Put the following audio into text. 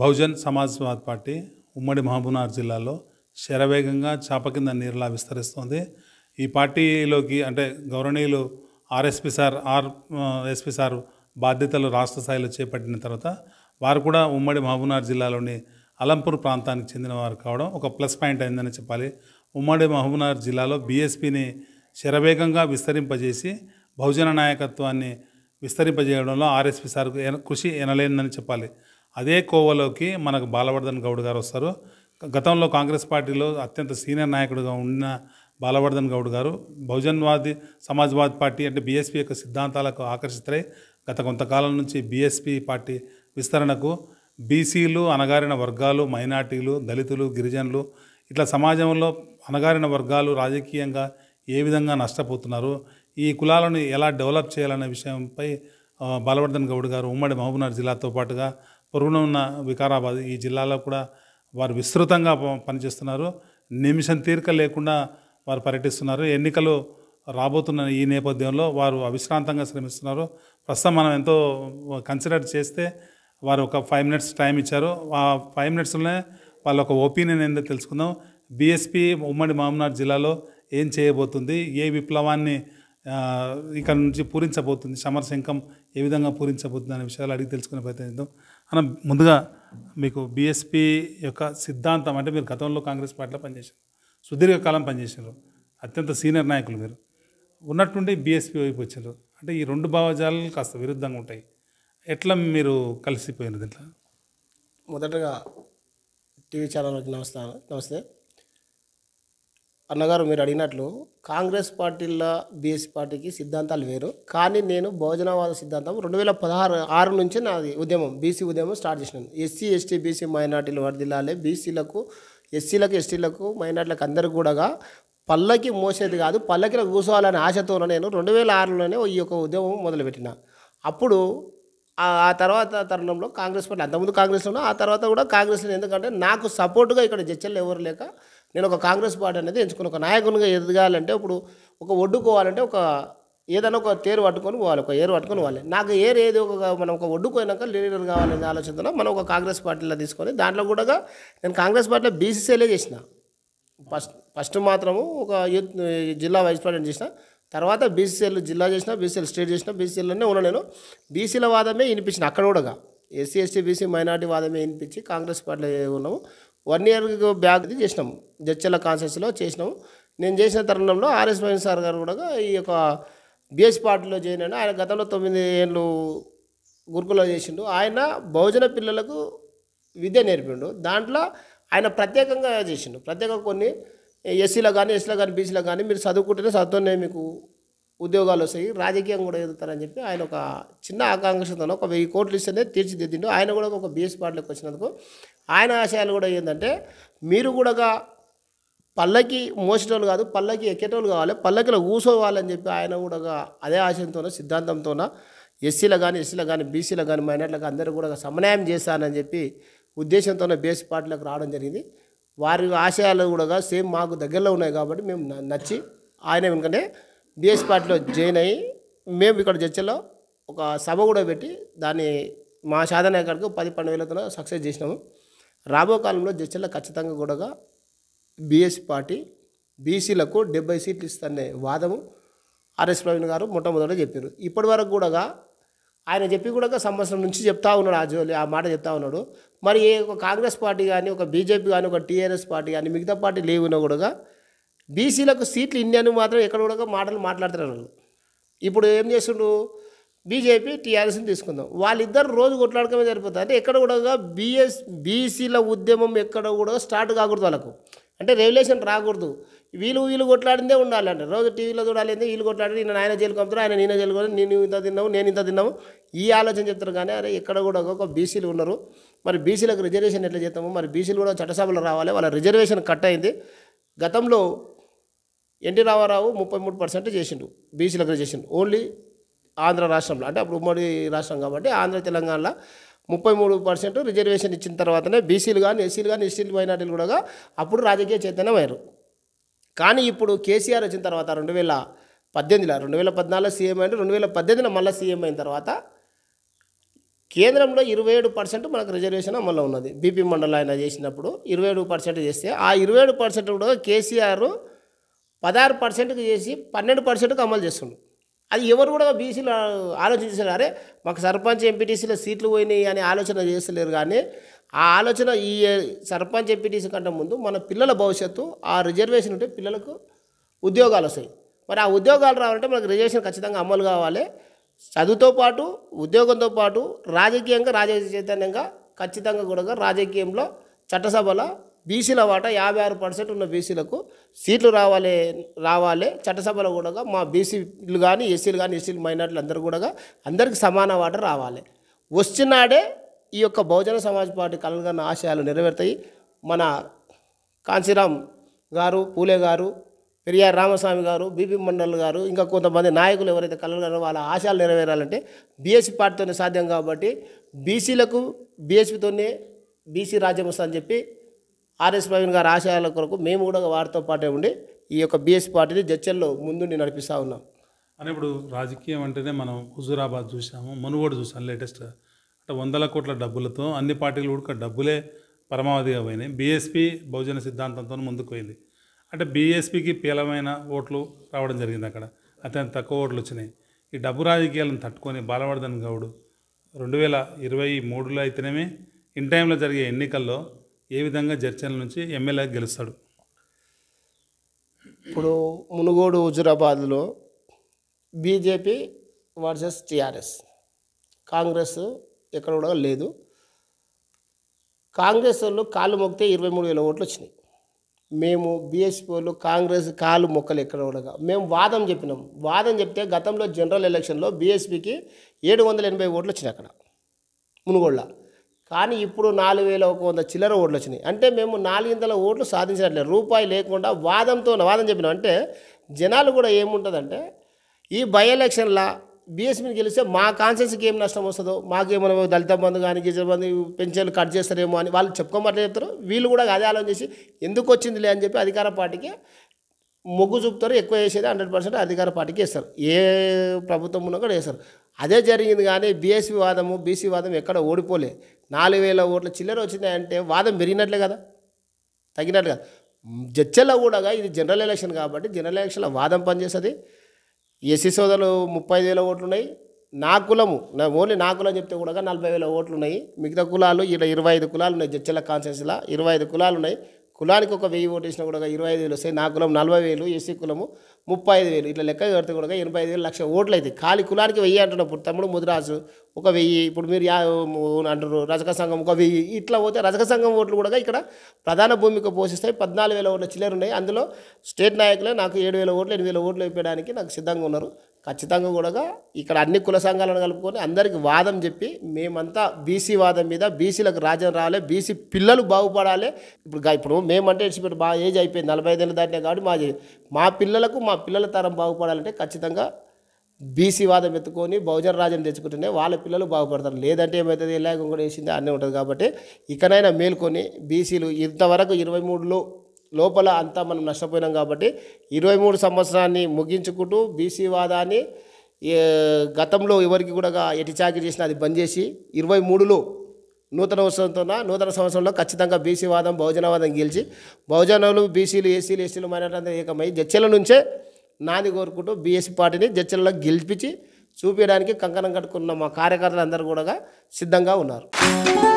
Bahujan Samajwad party ఉమ్మడి మహబూబ్నగర్ జిల్లాలో శరవేగంగా చాప కింద నీరులా విస్తరిస్తోంది ఈ పార్టీలోకి అంటే గౌరవనీయులు RSP sir R SP sir బాధ్యతలు రాష్ట్ర స్థాయిలో చేపట్టిన తర్వాత వారు కూడా ఉమ్మడి మహబూబ్నగర్ జిల్లాలోని అలంపూర్ ప్రాంతానికి చెందిన వారు కావడం ఒక ప్లస్ పాయింట్ అయిందని చెప్పాలి ఉమ్మడి మహబూబ్నగర్ జిల్లాలో బీఎస్పీని శరవేగంగా విస్తరింపజేసి బహుజన నాయకత్వాన్ని విస్తరింపజేయడంలో ఆర్ఎస్పి సార్కు కృషి ఎనలేనిదని చెప్పాలి అదే కోవలోకి మనకు బాలవర్ధన్ గౌడ్ గారు వస్తారు గతంలో కాంగ్రెస్ పార్టీలో అత్యంత సీనియర్ నాయకుడిగా ఉన్న బాలవర్ధన్ గౌడ్ గారు బహుజన్వాది సమాజ్వాద్ పార్టీ అంటే బీఎస్పీ యొక్క సిద్ధాంతాలకు ఆకర్షితులై గత కొంతకాలం నుంచి బీఎస్పీ పార్టీ విస్తరణకు బీసీలు అనగారిన వర్గాలు మైనార్టీలు దళితులు గిరిజనులు ఇట్లా సమాజంలో అనగారిన వర్గాలు రాజకీయంగా ఏ విధంగా నష్టపోతున్నారు ఈ కులాలను ఎలా డెవలప్ చేయాలనే విషయంపై బాలవర్ధన్ గౌడ్ గారు ఉమ్మడి మహబూబ్నగర్ జిల్లాతో పాటుగా పొరుగున ఉన్న వికారాబాద్ ఈ జిల్లాలో కూడా వారు విస్తృతంగా పనిచేస్తున్నారు నిమిషం తీరిక లేకుండా వారు పర్యటిస్తున్నారు ఎన్నికలు రాబోతున్న ఈ నేపథ్యంలో వారు అవిశ్రాంతంగా శ్రమిస్తున్నారు ప్రస్తుతం మనం ఎంతో కన్సిడర్ చేస్తే వారు ఒక ఫైవ్ మినిట్స్ టైం ఇచ్చారు ఆ ఫైవ్ మినిట్స్లోనే వాళ్ళ ఒక ఒపీనియన్ ఏందో తెలుసుకుందాం బీఎస్పీ ఉమ్మడి మామనాథ్ జిల్లాలో ఏం చేయబోతుంది ఏ విప్లవాన్ని ఇక్కడ నుంచి పూరించబోతుంది సమర శంఖం ఏ విధంగా పూరించబోతుంది అనే విషయాలు అడిగి తెలుసుకునే ప్రయత్నం చేద్దాం అన్న ముందుగా మీకు బీఎస్పీ యొక్క సిద్ధాంతం అంటే మీరు గతంలో కాంగ్రెస్ పార్టీలో పనిచేశారు సుదీర్ఘకాలం పనిచేశారు అత్యంత సీనియర్ నాయకులు మీరు ఉన్నట్టుండి బీఎస్పీ వైపు వచ్చారు అంటే ఈ రెండు భావజాలు కాస్త విరుద్ధంగా ఉంటాయి ఎట్లా మీరు కలిసిపోయినది ఇట్లా మొదటగా టీవీ ఛానల్కి నమస్కారం నమస్తే అన్నగారు మీరు అడిగినట్లు కాంగ్రెస్ పార్టీలో బీఎస్సీ పార్టీకి సిద్ధాంతాలు వేరు కానీ నేను భోజనవాద సిద్ధాంతం రెండు వేల పదహారు ఆరు నుంచి నాది ఉద్యమం బీసీ ఉద్యమం స్టార్ట్ చేసినాను ఎస్సీ ఎస్టీ బీసీ మైనార్టీలు వర్దిల్లాలే బీసీలకు ఎస్సీలకు ఎస్టీలకు మైనార్టీలకు అందరికీ కూడా పల్లకి మోసేది కాదు పల్లకి కూర్చోవాలనే ఆశతో నేను రెండు వేల ఆరులోనే ఈ యొక్క ఉద్యమం మొదలుపెట్టిన అప్పుడు ఆ తర్వాత తరుణంలో కాంగ్రెస్ పార్టీ అంతకుముందు కాంగ్రెస్లో ఆ తర్వాత కూడా కాంగ్రెస్లో ఎందుకంటే నాకు సపోర్టుగా ఇక్కడ జడ్చలు ఎవరు లేక నేను ఒక కాంగ్రెస్ పార్టీ అనేది ఎంచుకుని ఒక నాయకునిగా ఎదగాలంటే ఇప్పుడు ఒక ఒడ్డుకోవాలంటే ఒక ఏదైనా ఒక తేరు పట్టుకొని పోవాలి ఒక ఏరు పట్టుకొని పోవాలి నాకు ఏరు ఏది ఒక మనం ఒక ఒడ్డుకోయినాక లీడర్ కావాలనే ఆలోచన మనం ఒక కాంగ్రెస్ పార్టీలో తీసుకొని దాంట్లో కూడా నేను కాంగ్రెస్ పార్టీలో బీసీసీలే చేసిన ఫస్ట్ ఫస్ట్ మాత్రము ఒక యూత్ జిల్లా వైస్ ప్రెసిడెంట్ చేసిన తర్వాత బీసీసీలు జిల్లా చేసిన బీసీఎల్ స్టేట్ చేసిన బీసీఎల్లోనే ఉన్నా నేను బీసీల వాదమే వినిపించిన అక్కడ కూడా ఎస్సీ ఎస్టీ బీసీ మైనార్టీ వాదమే వినిపించి కాంగ్రెస్ పార్టీలో ఉన్నాము వన్ ఇయర్ బ్యాక్ చేసినాం జడ్చెల కాన్సెస్లో చేసినాం నేను చేసిన తరుణంలో ఆర్ఎస్ వైన్ సార్ గారు కూడా ఈ యొక్క బిఎస్ పార్టీలో చేరినాను ఆయన గతంలో తొమ్మిది ఏళ్ళు గురుకులో చేసిండు ఆయన బహుజన పిల్లలకు విద్య నేర్పిండు దాంట్లో ఆయన ప్రత్యేకంగా చేసిండు ప్రత్యేకంగా కొన్ని ఎస్సీలో కానీ ఎస్సీలో కానీ బీసీలో కానీ మీరు చదువుకుంటేనే చదువుతూనే మీకు ఉద్యోగాలు వస్తాయి రాజకీయం కూడా ఎదుగుతారని చెప్పి ఆయన ఒక చిన్న ఆకాంక్షతో ఒక వెయ్యి కోట్లు ఇస్తేనే తీర్చిదిద్దిండు ఆయన కూడా ఒక బీఎస్ పార్టీలోకి వచ్చినందుకు ఆయన ఆశయాలు కూడా ఏంటంటే మీరు కూడా పల్లకి మోసేటోళ్ళు కాదు పల్లకి ఎక్కేటోళ్ళు కావాలి పల్లకిలో కూర్చోవాలని చెప్పి ఆయన కూడా అదే ఆశయంతోనో సిద్ధాంతంతోన ఎస్సీలో కానీ ఎస్సీలో కానీ బీసీలో కానీ మైనార్టీలకు అందరూ కూడా సమన్వయం చేస్తానని చెప్పి ఉద్దేశంతోనే బేస్ పార్టీలకు రావడం జరిగింది వారి ఆశయాలు కూడా సేమ్ మాకు దగ్గరలో ఉన్నాయి కాబట్టి మేము నచ్చి ఆయన వెనుకనే బీఎస్ పార్టీలో జాయిన్ అయ్యి మేము ఇక్కడ చర్చలో ఒక సభ కూడా పెట్టి దాన్ని మా సాధన ఎక్కడికి పది పన్నెండు వేలతో సక్సెస్ చేసినాము రాబో కాలంలో జడ్చర్ల ఖచ్చితంగా కూడా బీఎస్సీ పార్టీ బీసీలకు డెబ్బై సీట్లు ఇస్తానే వాదము ఆర్ఎస్ ప్రవీణ్ గారు మొట్టమొదట చెప్పారు ఇప్పటి వరకు కూడా ఆయన చెప్పి కూడా సంవత్సరం నుంచి చెప్తా ఉన్నాడు ఆ జోలి ఆ మాట చెప్తా ఉన్నాడు మరి ఏ ఒక కాంగ్రెస్ పార్టీ కానీ ఒక బీజేపీ కానీ ఒక టీఆర్ఎస్ పార్టీ కానీ మిగతా పార్టీ లేవున్నా కూడా బీసీలకు సీట్లు ఇన్ని అని మాత్రం ఎక్కడ కూడా మాటలు మాట్లాడుతున్నారు ఇప్పుడు ఏం చేస్తుండ్రు బీజేపీ టీఆర్ఎస్ని తీసుకుందాం వాళ్ళిద్దరు రోజు కొట్లాడకమే సరిపోతుంది అంటే ఎక్కడ కూడా బీఎస్ బీసీల ఉద్యమం ఎక్కడ కూడా స్టార్ట్ కాకూడదు వాళ్ళకు అంటే రెవల్యూషన్ రాకూడదు వీళ్ళు వీళ్ళు కొట్లాడిందే ఉండాలంటే రోజు టీవీలో చూడాలి వీళ్ళు కొట్లాడి నేను ఆయన జైలు పంపుతారు ఆయన నేను జైలుకు నేను ఇంత తిన్నావు నేను ఇంత తిన్నాము ఈ ఆలోచన చెప్తారు కానీ అరే ఎక్కడ కూడా ఒక బీసీలు ఉన్నారు మరి బీసీలకు రిజర్వేషన్ ఎట్లా చేస్తాము మరి బీసీలు కూడా చట్టసభలో రావాలి వాళ్ళ రిజర్వేషన్ కట్ అయింది గతంలో ఎన్టీ రామారావు ముప్పై మూడు పర్సెంట్ చేసిండు బీసీలకు రిజర్వేషన్ ఓన్లీ ఆంధ్ర రాష్ట్రంలో అంటే అప్పుడు ఉమ్మడి రాష్ట్రం కాబట్టి ఆంధ్ర తెలంగాణలో ముప్పై మూడు పర్సెంట్ రిజర్వేషన్ ఇచ్చిన తర్వాతనే బీసీలు కానీ ఎస్సీలు కానీ ఎస్టీలు మైనార్టీలు కూడా అప్పుడు రాజకీయ చైతన్యం అయ్యారు కానీ ఇప్పుడు కేసీఆర్ వచ్చిన తర్వాత రెండు వేల పద్దెనిమిదిలో రెండు వేల పద్నాలుగులో సీఎం అయిన రెండు వేల పద్దెనిమిదిలో మళ్ళీ సీఎం అయిన తర్వాత కేంద్రంలో ఇరవై ఏడు పర్సెంట్ మనకు రిజర్వేషన్ అమల్లో ఉన్నది బీపీ మండలం ఆయన చేసినప్పుడు ఇరవై ఏడు పర్సెంట్ చేస్తే ఆ ఇరవై ఏడు పర్సెంట్ కూడా కేసీఆర్ పదహారు పర్సెంట్కి చేసి పన్నెండు పర్సెంట్కి అమలు చేస్తుండు అది ఎవరు కూడా బీసీలు ఆలోచించారు అరే మాకు సర్పంచ్ ఎంపీటీసీలో సీట్లు పోయినాయి అని ఆలోచన చేస్తలేరు కానీ ఆ ఆలోచన ఈ సర్పంచ్ ఎంపీటీసీ కంటే ముందు మన పిల్లల భవిష్యత్తు ఆ రిజర్వేషన్ ఉంటే పిల్లలకు ఉద్యోగాలు వస్తాయి మరి ఆ ఉద్యోగాలు రావాలంటే మనకు రిజర్వేషన్ ఖచ్చితంగా అమలు కావాలి చదువుతో పాటు ఉద్యోగంతో పాటు రాజకీయంగా రాజకీయ చైతన్యంగా ఖచ్చితంగా కూడా రాజకీయంలో చట్టసభలో బీసీల వాటా యాభై ఆరు పర్సెంట్ ఉన్న బీసీలకు సీట్లు రావాలి రావాలి చట్టసభలో కూడా మా బీసీలు కానీ ఎస్సీలు కానీ ఎస్సీలు మైనార్టీలు అందరూ కూడా అందరికీ సమాన వాట రావాలి వచ్చినాడే ఈ యొక్క బహుజన సమాజ్ పార్టీ కలగన్న ఆశయాలు నెరవేరుతాయి మన కాంశీరామ్ గారు పూలే గారు పెరియార్ రామస్వామి గారు బీపీ మండల్ గారు ఇంకా కొంతమంది నాయకులు ఎవరైతే కలగలరో వాళ్ళ ఆశయాలు నెరవేరాలంటే బీఎస్పీ పార్టీతోనే సాధ్యం కాబట్టి బీసీలకు బీఎస్పీతోనే బీసీ రాజ్యం అని చెప్పి ఆర్ఎస్ ప్రవీణ్ గారు ఆశయాల కొరకు మేము కూడా వారితో పాటే ఉండి ఈ యొక్క బీఎస్ పార్టీని జడ్చల్లో ముందుండి నడిపిస్తూ ఉన్నాం అని ఇప్పుడు రాజకీయం అంటేనే మనం హుజూరాబాద్ చూసాము మనుగోడు చూసాం లేటెస్ట్ అంటే వందల కోట్ల డబ్బులతో అన్ని పార్టీలు కూడా డబ్బులే పరమావధిగా పోయినాయి బీఎస్పీ బహుజన సిద్ధాంతంతో ముందుకు పోయింది అంటే బీఎస్పీకి పీలమైన ఓట్లు రావడం జరిగింది అక్కడ అత్యంత తక్కువ ఓట్లు వచ్చినాయి ఈ డబ్బు రాజకీయాలను తట్టుకొని బాలవర్ధన్ గౌడ్ రెండు వేల ఇరవై మూడులో అయితేనేమి ఇన్ టైంలో జరిగే ఎన్నికల్లో ఏ విధంగా జడ్చర్ల నుంచి ఎమ్మెల్యే గెలుస్తాడు ఇప్పుడు మునుగోడు హుజురాబాద్లో బీజేపీ వర్సెస్ టీఆర్ఎస్ కాంగ్రెస్ ఎక్కడ కూడా లేదు కాంగ్రెస్ వాళ్ళు కాళ్ళు మొక్కితే ఇరవై మూడు వేల ఓట్లు వచ్చినాయి మేము బీఎస్పీ వాళ్ళు కాంగ్రెస్ కాలు మొక్కలు ఎక్కడ ఉండగా మేము వాదం చెప్పినాం వాదం చెప్తే గతంలో జనరల్ ఎలక్షన్లో బీఎస్పీకి ఏడు వందల ఎనభై ఓట్లు వచ్చినాయి అక్కడ మునుగోళ్ళ కానీ ఇప్పుడు నాలుగు వేల ఒక వంద చిల్లర ఓట్లు వచ్చినాయి అంటే మేము నాలుగింతల ఓట్లు సాధించినట్లేదు రూపాయి లేకుండా వాదంతో వాదం చెప్పినాం అంటే జనాలు కూడా ఏముంటుందంటే ఈ బై ఎలక్షన్లో బీఎస్పీని గెలిస్తే మా కాన్సెన్స్కి ఏం నష్టం వస్తుందో మాకేమైనా దళిత బంధు కానీ గిరిజన బంధు పెన్షన్లు కట్ చేస్తారేమో అని వాళ్ళు చెప్పుకోమట్లే చెప్తారు వీళ్ళు కూడా అదే ఆలోచన చేసి ఎందుకు వచ్చిందిలే అని చెప్పి అధికార పార్టీకి మొగ్గు చూపుతారు ఎక్కువ వేసేది హండ్రెడ్ పర్సెంట్ అధికార పార్టీకి వేస్తారు ఏ ప్రభుత్వం ఉన్నా కూడా వేస్తారు అదే జరిగింది కానీ బీఎస్పీ వాదము బీసీ వాదం ఎక్కడ ఓడిపోలే నాలుగు వేల ఓట్ల చిల్లర వచ్చిందంటే వాదం పెరిగినట్లే కదా తగ్గినట్లు కదా జడ్చెల్లో కూడా ఇది జనరల్ ఎలక్షన్ కాబట్టి జనరల్ ఎలక్షన్లో వాదం పనిచేస్తుంది ఎస్సీ సోదరులు ముప్పై ఐదు వేల ఓట్లు ఉన్నాయి నా కులము నా ఓన్లీ నా కులం చెప్తే కూడా నలభై వేల ఓట్లు ఉన్నాయి మిగతా కులాలు ఇలా ఇరవై ఐదు కులాలు ఉన్నాయి జడ్చెల కాన్సెన్స్లో ఇరవై ఐదు కులాలు ఉన్నాయి కులానికి ఒక వెయ్యి ఓటు వేసినా కూడా ఇరవై ఐదు వేలు వస్తాయి నా కులం నలభై వేలు ఎస్సీ కులము ముప్పై ఐదు వేలు ఇట్లా లెక్క కడితే కూడా ఎనభై ఐదు వేలు లక్ష ఓట్లు అయితే ఖాళీ కులానికి వెయ్యి అంటున్నప్పుడు తమ్ముడు ముదిరాజు ఒక వెయ్యి ఇప్పుడు మీరు యా అంటారు రజక సంఘం ఒక వెయ్యి ఇట్లా పోతే రజక సంఘం ఓట్లు కూడా ఇక్కడ ప్రధాన భూమిక పోషిస్తాయి పద్నాలుగు వేల ఓట్ల చిల్లర ఉన్నాయి అందులో స్టేట్ నాయకులే నాకు ఏడు వేల ఓట్లు ఎనిమిది వేల ఓట్లు వేయడానికి నాకు సిద్ధంగా ఉన్నారు ఖచ్చితంగా కూడా ఇక్కడ అన్ని కుల సంఘాలను కలుపుకొని అందరికి వాదం చెప్పి మేమంతా బీసీ వాదం మీద బీసీలకు రాజ్యం రావాలి బీసీ పిల్లలు బాగుపడాలి ఇప్పుడు ఇప్పుడు మేమంటే ఇచ్చిపెట్టి బాగా ఏజ్ అయిపోయింది నలభై ఐదు దాటినా కాబట్టి మా మా పిల్లలకు మా పిల్లల తరం బాగుపడాలంటే ఖచ్చితంగా బీసీ వాదం ఎత్తుకొని బహుజన రాజ్యం తెచ్చుకుంటేనే వాళ్ళ పిల్లలు బాగుపడతారు లేదంటే ఏమవుతుంది ఇలాగ కూడా వేసింది అన్నీ ఉంటుంది కాబట్టి ఇకనైనా మేల్కొని బీసీలు ఇంతవరకు ఇరవై మూడులో లోపల అంతా మనం నష్టపోయినాం కాబట్టి ఇరవై మూడు సంవత్సరాన్ని ముగించుకుంటూ బీసీ వాదాన్ని గతంలో ఎవరికి కూడా ఎటిచాకి చేసిన అది బంద్ చేసి ఇరవై మూడులో నూతన సంవత్సరంతో నూతన సంవత్సరంలో ఖచ్చితంగా బీసీ వాదం బహుజనవాదం గెలిచి భోజనాలు బీసీలు ఏసీలు ఎస్సీలు మైనార్టీ ఏకమై జడ్చెల నుంచే నాది కోరుకుంటూ బీఎస్సీ పార్టీని జడ్చెలలో గెలిపించి చూపించడానికి కంకణం కట్టుకున్న మా కార్యకర్తలు అందరూ కూడా సిద్ధంగా ఉన్నారు